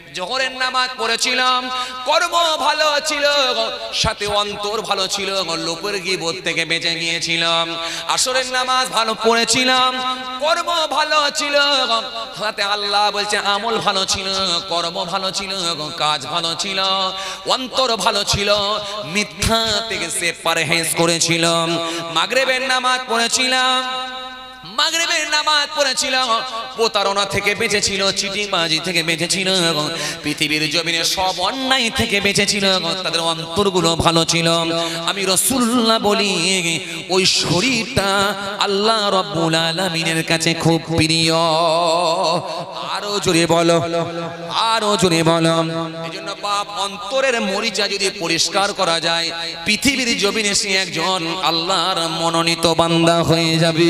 [SPEAKER 1] জোহরের নামাজ পড়েছিলাম কর্ম ভালো ছিল সাথে অন্তর ভালো ছিল লোকের গিবোধ থেকে বেঁচে গিয়েছিলাম আসরের নামাজ ভালো পড়েছিলাম কর্ম ভালো ছিল হাতে আল্লাহ বলছে আমল ভালো ছিল কর্ম ভালো ছিল কাজ ভালো ছিল অন্তর ভালো ছিল মিথ্যা থেকে সে পারহেজ করেছিলাম মাগরেবের নামাজ পড়েছিলাম মাগরিবের নামাজ পড়েছিল প্রতারণা থেকে বেঁচেছিল চিটিংবাজি থেকে বেঁচেছিল পৃথিবীর জমিনে সব অন্যায় থেকে বেঁচেছিল তাদের অন্তরগুলো ভালো ছিল আমি রসুল্লাহ বলি ওই শরীরটা আল্লাহ রব্বুল আলমিনের কাছে খুব প্রিয় আরো জোরে বলো আরো জোরে বলো এই জন্য বাপ অন্তরের মরিচা যদি পরিষ্কার করা যায় পৃথিবীর জমিনে সে একজন আল্লাহর মনোনীত বান্দা হয়ে যাবে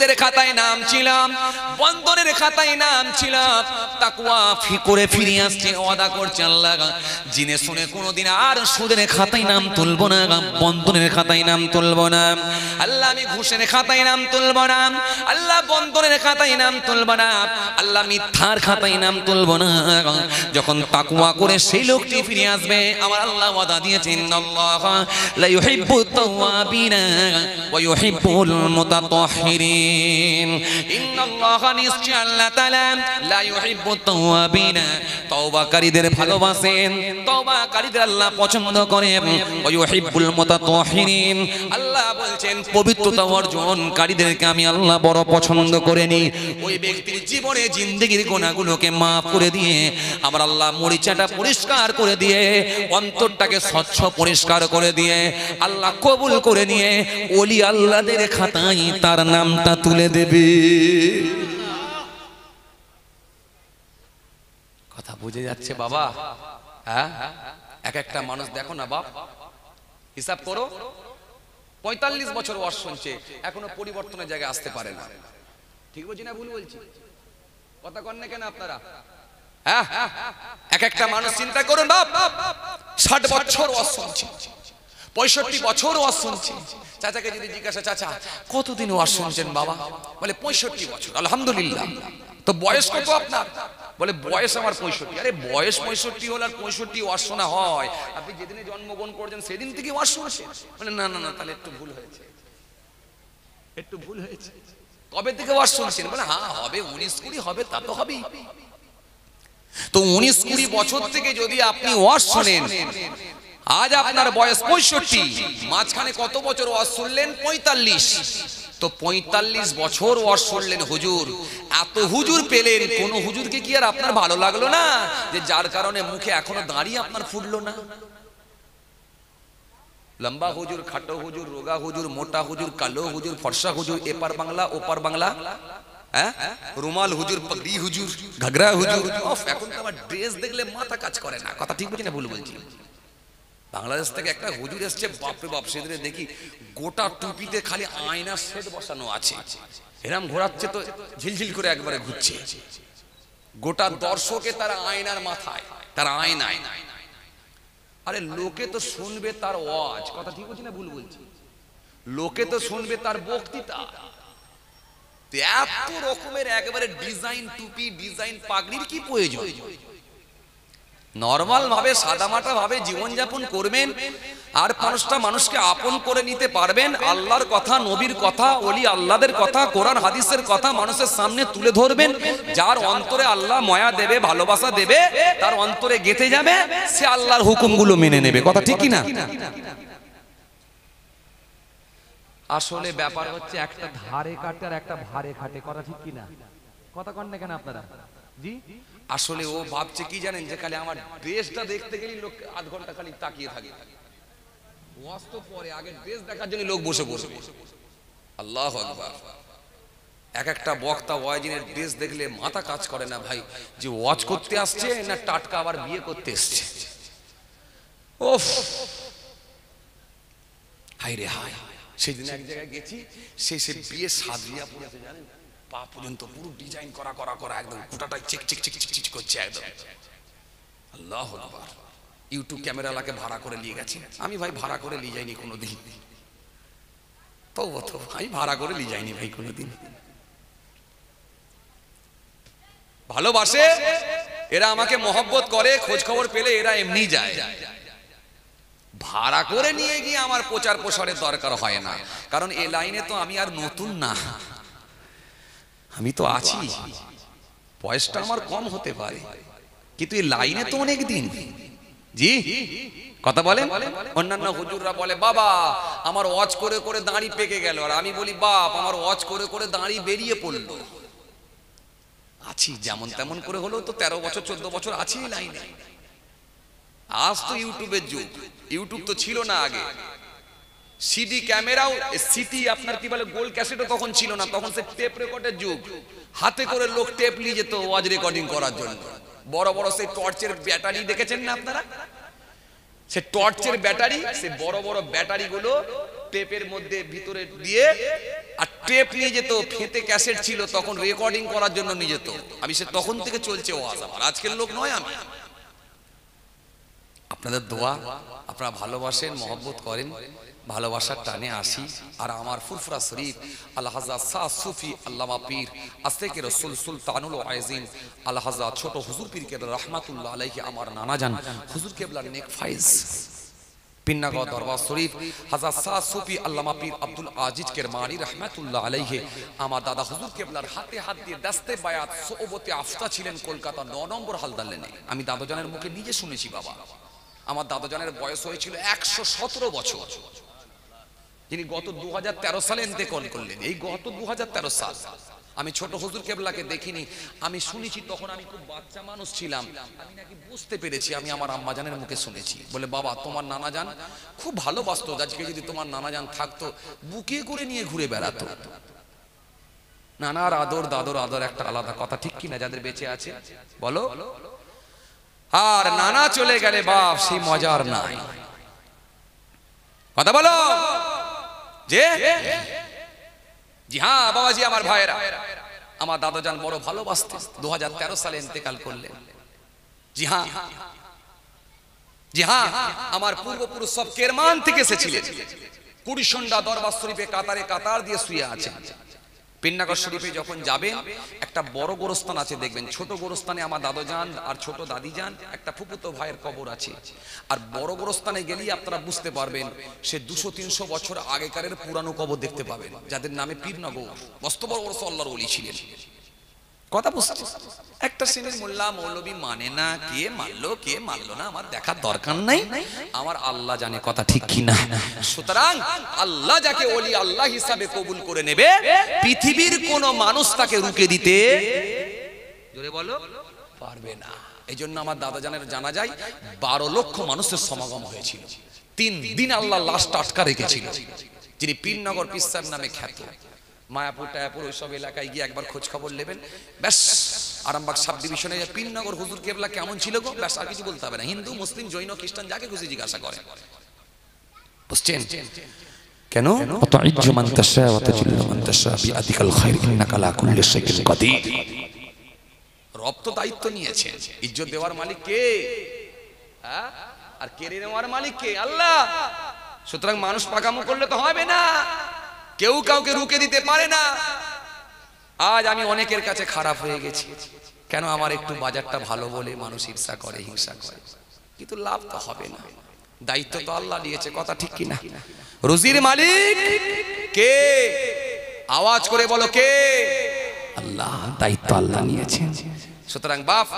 [SPEAKER 1] সুদের খাতায় নাম ছিলাম বন্ধনের খাতায় নাম ছিলাম তাকুয়া ফি করে ফিরে আসছে ওয়াদা করছে আল্লাহ জিনে শুনে কোনোদিন আর সুদের খাতায় নাম তুলবো না বন্ধনের খাতায় নাম তুলবো না আল্লাহ আমি ঘুষের খাতায় নাম তুলবো না আল্লাহ বন্ধনের খাতায় নাম তুলবো না আল্লাহ মিথ্যার খাতায় নাম তুলবো না যখন তাকুয়া করে সেই লোকটি ফিরে আসবে আমার আল্লাহ ওয়াদা দিয়েছেন আল্লাহ লা ইউহিব্বুত তাওয়াবিনা ওয়া ইউহিব্বুল মুতাতাহহিরিন মুহসিন ইন্নাল্লাহ নিশ্চয় আল্লাহ তাআলা লা ইউহিব্বু তাওয়াবিন তওবাকারীদের ভালোবাসেন তওবাকারীদের আল্লাহ পছন্দ করেন ওয়া ইউহিব্বুল মুতাতাহহিরিন আল্লাহ আল্লাহ বলছেন পবিত্রতা অর্জনকারীদেরকে আমি আল্লাহ বড় পছন্দ করে ওই ব্যক্তির জীবনে জিন্দগির গোনাগুলোকে মাফ করে দিয়ে আমার আল্লাহ মরিচাটা পরিষ্কার করে দিয়ে অন্তরটাকে স্বচ্ছ পরিষ্কার করে দিয়ে আল্লাহ কবুল করে নিয়ে তার নামটা তুলে দেবে কথা বুঝে যাচ্ছে বাবা হ্যাঁ এক একটা মানুষ দেখো না বাপ হিসাব করো পঁয়তাল্লিশ বছর ওয়াজ শুনছে এখনো পরিবর্তনের জায়গায় আসতে পারে না ঠিক বলছি না ভুল বলছি কথা কন না কেন আপনারা হ্যাঁ, হ্যাঁ, হ্যাঁ, এক একটা মানুষ চিন্তা করুন বাপ ষাট বছর ওয়াজ শুনছে পঁয়ষট্টি বছর ওয়াজ শুনছে চাচাকে যদি জিজ্ঞাসা চাচা কতদিন ওয়াজ শুনছেন বাবা বলে পঁয়ষট্টি বছর আলহামদুলিল্লাহ তো বয়স্ক তো আপনার বলে বয়স আমার পঁয়ষট্টি আরে বয়স পঁয়ষট্টি হলে আর পঁয়ষট্টি অর্শনা হয় আপনি যেদিনে জন্মগ্রহণ করছেন সেদিন থেকে শেষ মানে না না না তাহলে একটু ভুল হয়েছে একটু ভুল হয়েছে কবে থেকে ওয়াজ শুনছেন বলে হ্যাঁ হবে উনিশ কুড়ি হবে তা তো হবেই তো উনিশ কুড়ি বছর থেকে যদি আপনি ওয়াজ শোনেন আজ আপনার বয়স পঁয়ষট্টি মাঝখানে কত বছর ওয়াজ শুনলেন পঁয়তাল্লিশ তো পঁয়তাল্লিশ বছর ওয়াজ করলেন হুজুর এত হুজুর পেলেন কোন হুজুরকে কি আর আপনার ভালো লাগলো না যে যার কারণে মুখে এখনো দাঁড়িয়ে আপনার ফুটলো না লম্বা হুজুর খাটো হুজুর রোগা হুজুর মোটা হুজুর কালো হুজুর ফর্সা হুজুর এপার বাংলা ওপার বাংলা হ্যাঁ রুমাল হুজুর পগড়ি হুজুর ঘাগরা হুজুর এখন তো আমার ড্রেস দেখলে মাথা কাজ করে না কথা ঠিক বলছি না ভুল বলছি বাংলাদেশ থেকে একটা হুজুর এসছে বাপরে বাপ সেদিনে দেখি গোটা টুপিতে খালি আয়না সেট বসানো আছে এরম ঘোরাচ্ছে তো ঝিলঝিল করে একবারে ঘুরছে গোটা দর্শকে তার আয়নার মাথায় তার আয়নায় আরে লোকে তো শুনবে তার ওয়াজ কথা ঠিক বলছি না ভুল বলছি লোকে তো শুনবে তার বক্তৃতা এত রকমের একবারে ডিজাইন টুপি ডিজাইন পাগড়ির কি প্রয়োজন নর্মাল ভাবে সাদামাটা ভাবে জীবনযাপন করবেন আর পাঁচটা মানুষকে আপন করে নিতে পারবেন আল্লাহর কথা নবীর কথা অলি আল্লাহদের কথা কোরআন হাদিসের কথা মানুষের সামনে তুলে ধরবেন যার অন্তরে আল্লাহ ময়া দেবে ভালোবাসা দেবে তার অন্তরে গেঁথে যাবে সে আল্লাহর হুকুমগুলো মেনে নেবে কথা ঠিক না আসলে ব্যাপার হচ্ছে একটা ধারে কাটে আর একটা ভারে খাটে কথা ঠিক কিনা কথা কন না কেন আপনারা জি আসলে ও ভাবছে কি জানেন যে খালি আমার হ্যাঁ, ড্রেসটা দেখতে গেলে লোক আধ ঘন্টা খালি তাকিয়ে থাকে ওয়াজ তো পরে আগে ড্রেস দেখার জন্য লোক বসে বসে আল্লাহ আকবার এক একটা বক্তা ওয়াজিনের ড্রেস দেখলে মাথা কাজ করে না ভাই যে ওয়াজ করতে আসছে না টাটকা আবার বিয়ে করতে এসছে ওফ হাই রে হাই সেদিন এক জায়গায় গেছি সে সে বিয়ে সাদরিয়া পড়েছে জানেন পা পর্যন্ত পুরো ডিজাইন করা করা করা একদম গোটাটাই চিক চিক চিক চিক চিক করছে একদম আল্লাহ আকবার ইউটিউব ক্যামেরাওয়ালাকে ভাড়া করে নিয়ে গেছে আমি ভাই ভাড়া করে নিয়ে যাইনি কোনো দিন তো আমি ভাড়া করে নিয়ে যাইনি ভাই কোনো দিন ভালোবাসে এরা আমাকে মহব্বত করে খোঁজ খবর পেলে এরা এমনি যায় ভাড়া করে নিয়ে গিয়ে আমার প্রচার প্রসারের দরকার হয় না কারণ এ লাইনে তো আমি আর নতুন না আমি তো আছি বয়সটা আমার কম হতে পারে কিন্তু এই লাইনে তো অনেক দিন জি কথা বলেন অন্যান্য হুজুররা বলে বাবা আমার ওয়াচ করে করে দাঁড়ি পেকে গেল আর আমি বলি বাপ আমার ওয়াচ করে করে দাঁড়ি বেরিয়ে পড়লো আছি যেমন তেমন করে হলো তো তেরো বছর চোদ্দ বছর আছি লাইনে আজ তো ইউটিউবের যুগ ইউটিউব তো ছিল না আগে সিডি ক্যামেরাও সিটি আপনার কি বলে গোল ক্যাসেটও কখন ছিল না তখন সে টেপ রেকর্ডের যুগ হাতে করে লোক টেপ নিয়ে যেত ওয়াজ রেকর্ডিং করার জন্য বড় বড় সেই টর্চের ব্যাটারি দেখেছেন না আপনারা সে টর্চের ব্যাটারি সে বড় বড় ব্যাটারিগুলো টেপের মধ্যে ভিতরে দিয়ে আর টেপ নিয়ে যেত ফেতে ক্যাসেট ছিল তখন রেকর্ডিং করার জন্য নিয়ে যেত আমি সে তখন থেকে চলছে ওয়াজ আমার আজকের লোক নয় আমি আপনাদের দোয়া আপনারা ভালোবাসেন মহব্বত করেন ভালোবাসার টানে আসি আর আমার ফুরফুরা শরীফ আলহাজাদ শাহ সুফি আল্লামা পীর আস্তেকের রসুল সুলতানুল আয়জিম আলহাজাদ ছোট হুজুর পীর কে রহমাতুল্লাহ আলাইকে আমার নানা যান হুজুর কেবলার নেক ফাইজ পিন্নাগড় দরবার শরীফ হাজার শাহ সুফি আল্লামা পীর আব্দুল আজিজ মারি রহমাতুল্লাহ আলাইহে আমার দাদা হুজুর কেবলার হাতে হাত দিয়ে দাস্তে বায়াত সোবতে আফতা ছিলেন কলকাতা ন নম্বর হালদার লেনে আমি দাদাজনের মুখে নিজে শুনেছি বাবা আমার দাদাজনের বয়স হয়েছিল একশো সতেরো বছর যিনি গত দু সালে কল করলেন এই গত দু সাল আমি ছোট হজুর কেবলাকে দেখিনি আমি শুনেছি তখন আমি খুব বাচ্চা মানুষ ছিলাম আমি নাকি বুঝতে পেরেছি আমি আমার আম্মাজানের মুখে শুনেছি বলে বাবা তোমার নানা যান খুব ভালোবাসত আজকে যদি তোমার নানা যান থাকতো বুকে করে নিয়ে ঘুরে বেড়াতো নানার আদর দাদর আদর একটা আলাদা কথা ঠিক কিনা যাদের বেঁচে আছে বলো আর নানা চলে গেলে বাপ সেই মজার নাই কথা বলো যে জি হ্যাঁ বাবাজি আমার ভাইয়েরা আমার দাদাজান বড় ভালোবাসত দু সালে ইন্তেকাল করলেন জি হ্যাঁ জি হ্যাঁ আমার পূর্বপুরুষ সব কেরমান থেকে এসেছিলেন কুড়িসন্ডা দরবার শরীফে কাতারে কাতার দিয়ে শুয়ে আছে পিন্নাগর শরীফে যখন যাবেন একটা বড় গোরস্থান আছে দেখবেন ছোট গোরস্থানে আমার দাদু যান আর ছোট দাদি যান একটা ফুপুতো ভাইয়ের কবর আছে আর বড় গোরস্থানে গেলেই আপনারা বুঝতে পারবেন সে দুশো তিনশো বছর আগেকারের পুরানো কবর দেখতে পাবেন যাদের নামে পীরনগর মস্ত বড় বড় আল্লাহর অলি ছিলেন কথা বুঝছো একটা শ্রেণীর মোল্লা মৌলবী মানে না কে মানলো কে মানলো না আমার দেখার দরকার নাই আমার আল্লাহ জানে কথা ঠিক কি না সুতরাং আল্লাহ যাকে ওলি আল্লাহ হিসাবে কবুল করে নেবে পৃথিবীর কোন মানুষ তাকে রুকে দিতে জোরে বলো পারবে না এই জন্য আমার দাদা জানের জানা যায় বারো লক্ষ মানুষের সমাগম হয়েছিল তিন দিন আল্লাহ লাশ আটকা রেখেছিল যিনি পীরনগর পিসার নামে খ্যাত মায়াপুর টায়াপুর ওইসব এলাকায় গিয়ে একবার খোঁজ খবর নেবেন ব্যাস আরামবাগ সাব ডিভিশনে পিননগর হুজুর কেবলা কেমন ছিল গো ব্যাস আর কিছু বলতে হবে না হিন্দু মুসলিম জৈন খ্রিস্টান যাকে খুশি জিজ্ঞাসা করে বুঝছেন কেন অতঈজ্জ মান তাশা ওয়া তাজিল্লু মান তাশা ইন্নাকা লা কুল্লি শাইইন রব তো দায়িত্ব নিয়েছে ইজ্জত দেওয়ার মালিক কে হ্যাঁ আর কেড়ে নেওয়ার মালিক কে আল্লাহ সুতরাং মানুষ পাকামো করলে তো হবে না কেউ কাউকে রুকে দিতে পারে না আজ আমি অনেকের কাছে খারাপ হয়ে গেছি কেন আমার একটু বাজারটা ভালো বলে মানুষ ঈর্ষা করে হিংসা করে কিন্তু লাভ তো হবে না দায়িত্ব তো আল্লাহ নিয়েছে কথা ঠিক না রুজির মালিক কে আওয়াজ করে বলো কে আল্লাহ দায়িত্ব আল্লাহ নিয়েছে সুতরাং বাপ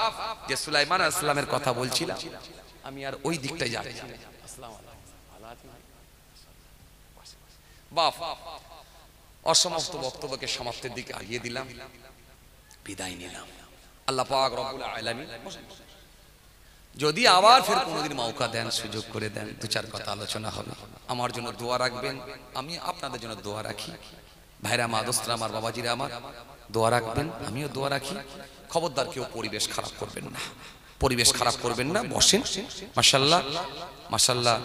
[SPEAKER 1] যে সুলাইমান ইসলামের কথা বলছিলাম আমি আর ওই দিকটাই যাচ্ছি বাপ অসমাপ্ত বক্তব্যকে সমাপ্তের দিকে আগিয়ে দিলাম বিদায় নিলাম আল্লাহ পাক রব্বুল আলামিন যদি আবার ফের কোনোদিন মৌকা দেন সুযোগ করে দেন দু চার কথা আলোচনা হবে আমার জন্য দোয়া রাখবেন আমি আপনাদের জন্য দোয়া রাখি ভাইরা মা দোস্তরা আমার বাবাজিরা আমার দোয়া রাখবেন আমিও দোয়া রাখি খবরদার কেউ পরিবেশ খারাপ করবেন না পরিবেশ খারাপ করবেন না বসেন মাসাল্লাহ মাসাল্লাহ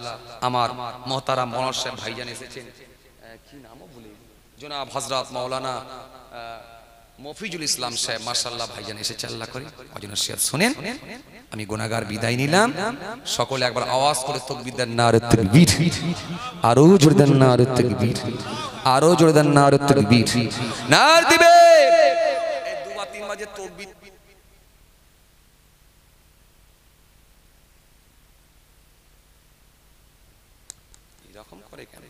[SPEAKER 1] আমার মহতারা মনোর ভাইজান এসেছেন জনাব হজরত মাওলানা মফিজুল ইসলাম সাহেব মার্শাল্লাহ ভাইজান এসে চাল্লা করে শোনেন আমি গোনাগার বিদায় নিলাম সকলে একবার আওয়াজ করে তকবিদার না আরো আরো জোরদার না আরো আরো জোরদার না আরো তকবীর দিবে তিন এরকম করে কেন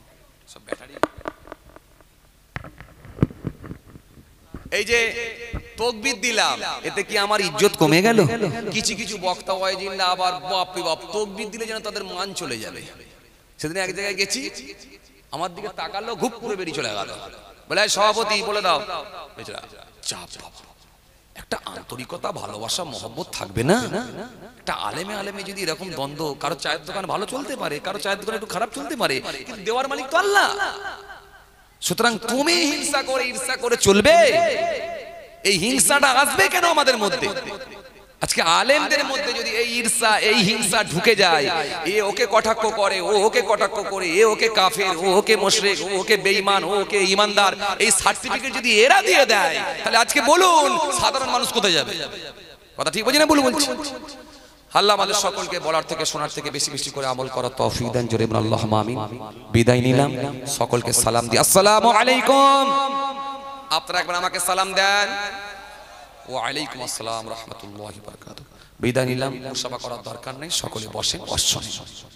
[SPEAKER 1] সব ব্যাটারি এই যে তকবির দিলাম এতে কি আমার ইজ্জত কমে গেল কিছু কিছু বক্তা ওয়াইজিনরা আবার বাপ রে বাপ তকবির দিলে যেন তাদের মান চলে যাবে সেদিন এক জায়গায় গেছি আমার দিকে তাকালো ঘুপ করে বেরিয়ে চলে গেল বলে সভাপতি বলে দাও চাপ একটা আন্তরিকতা ভালোবাসা মহব্বত থাকবে না একটা আলেমে আলেমে যদি এরকম দ্বন্দ্ব কারো চায়ের দোকান ভালো চলতে পারে কারো চায়ের দোকান একটু খারাপ চলতে পারে কিন্তু দেওয়ার মালিক তো আল্লাহ সুতরাং তুমি হিংসা করে ঈর্ষা করে চলবে এই হিংসাটা আসবে কেন আমাদের মধ্যে আজকে আলেমদের মধ্যে যদি এই ঈর্ষা এই হিংসা ঢুকে যায় এ ওকে কটাক্ষ করে ও ওকে কটাক্ষ করে এ ওকে কাফের ও ওকে মোশরেক ও ওকে বেঈমান ও ওকে ইমানদার এই সার্টিফিকেট যদি এরা দিয়ে দেয় তাহলে আজকে বলুন সাধারণ মানুষ কোথায় যাবে কথা ঠিক বলছি না বলুন বলছি আল্লাহ আমাদের সকলকে বলার থেকে শোনার থেকে বেশি বেশি করে আমল করার তৌফিক দেন জোরে আল্লাহ আমি বিদায় নিলাম সকলকে সালাম দি আসসালামু আলাইকুম আপনারা একবার আমাকে সালাম দেন ওয়া আলাইকুম আসসালাম রাহমাতুল্লাহি ওয়া বারাকাতুহু
[SPEAKER 2] বিদায় নিলাম মুসাফা করার দরকার নেই সকলে বসে
[SPEAKER 1] অশ্বনে